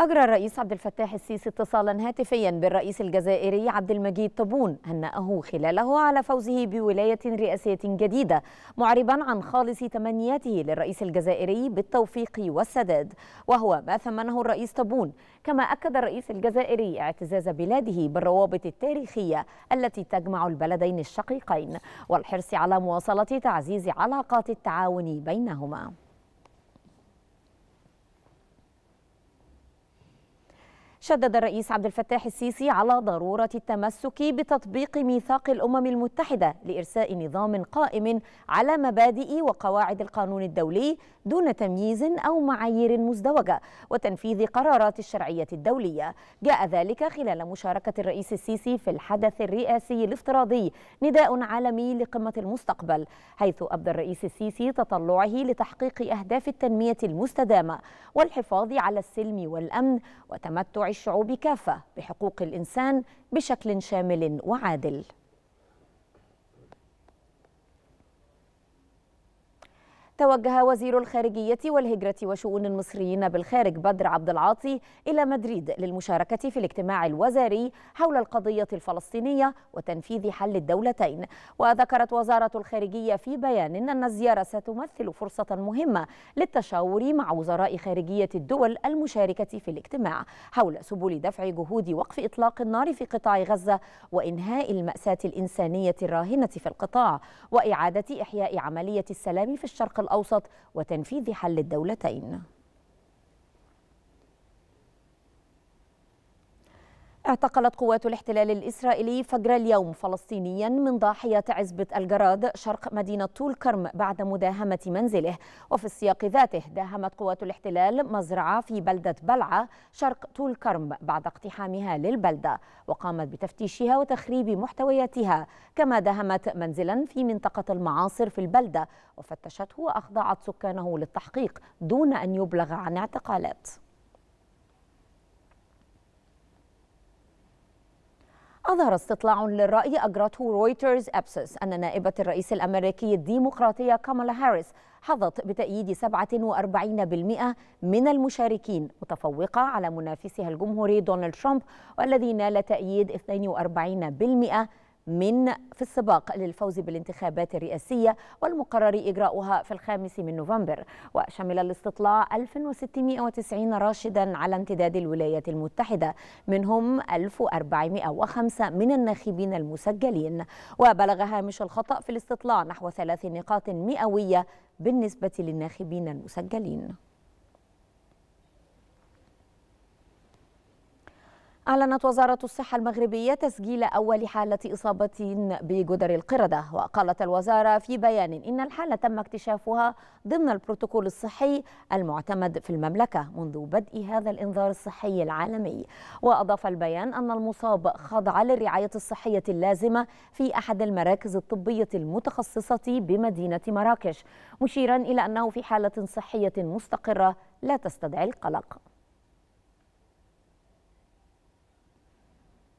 أجرى الرئيس عبد الفتاح السيسي اتصالا هاتفيا بالرئيس الجزائري عبد المجيد طبون هنأه خلاله على فوزه بولاية رئاسية جديدة معربا عن خالص تمنياته للرئيس الجزائري بالتوفيق والسداد وهو ما ثمنه الرئيس طبون كما أكد الرئيس الجزائري اعتزاز بلاده بالروابط التاريخية التي تجمع البلدين الشقيقين والحرص على مواصلة تعزيز علاقات التعاون بينهما شدد الرئيس عبد الفتاح السيسي على ضرورة التمسك بتطبيق ميثاق الأمم المتحدة لإرساء نظام قائم على مبادئ وقواعد القانون الدولي دون تمييز أو معايير مزدوجة وتنفيذ قرارات الشرعية الدولية جاء ذلك خلال مشاركة الرئيس السيسي في الحدث الرئاسي الافتراضي نداء عالمي لقمة المستقبل حيث أبدى الرئيس السيسي تطلعه لتحقيق أهداف التنمية المستدامة والحفاظ على السلم والأمن وتمتع الشعوب كافة بحقوق الإنسان بشكل شامل وعادل توجه وزير الخارجية والهجرة وشؤون المصريين بالخارج بدر عبد العاطي إلى مدريد للمشاركة في الاجتماع الوزاري حول القضية الفلسطينية وتنفيذ حل الدولتين وذكرت وزارة الخارجية في بيان أن الزيارة ستمثل فرصة مهمة للتشاور مع وزراء خارجية الدول المشاركة في الاجتماع حول سبل دفع جهود وقف إطلاق النار في قطاع غزة وإنهاء المأساة الإنسانية الراهنة في القطاع وإعادة إحياء عملية السلام في الشرق الأوسط وتنفيذ حل الدولتين اعتقلت قوات الاحتلال الإسرائيلي فجر اليوم فلسطينيا من ضاحية عزبة الجراد شرق مدينة طول كرم بعد مداهمة منزله وفي السياق ذاته داهمت قوات الاحتلال مزرعة في بلدة بلعة شرق طول كرم بعد اقتحامها للبلدة وقامت بتفتيشها وتخريب محتوياتها كما داهمت منزلا في منطقة المعاصر في البلدة وفتشته وأخضعت سكانه للتحقيق دون أن يبلغ عن اعتقالات أظهر استطلاع للرأي أجرته رويترز أبسس أن نائبة الرئيس الأمريكي الديمقراطية كامالا هاريس حظت بتأييد 47% من المشاركين متفوقة على منافسها الجمهوري دونالد ترامب والذي نال تأييد 42% من في السباق للفوز بالانتخابات الرئاسية والمقرر إجراؤها في الخامس من نوفمبر وشمل الاستطلاع 1690 راشدا على امتداد الولايات المتحدة منهم 1405 من الناخبين المسجلين وبلغ هامش الخطأ في الاستطلاع نحو ثلاث نقاط مئوية بالنسبة للناخبين المسجلين أعلنت وزارة الصحة المغربية تسجيل أول حالة إصابة بجدر القردة وقالت الوزارة في بيان إن الحالة تم اكتشافها ضمن البروتوكول الصحي المعتمد في المملكة منذ بدء هذا الإنذار الصحي العالمي وأضاف البيان أن المصاب خضع للرعاية الصحية اللازمة في أحد المراكز الطبية المتخصصة بمدينة مراكش مشيرا إلى أنه في حالة صحية مستقرة لا تستدعي القلق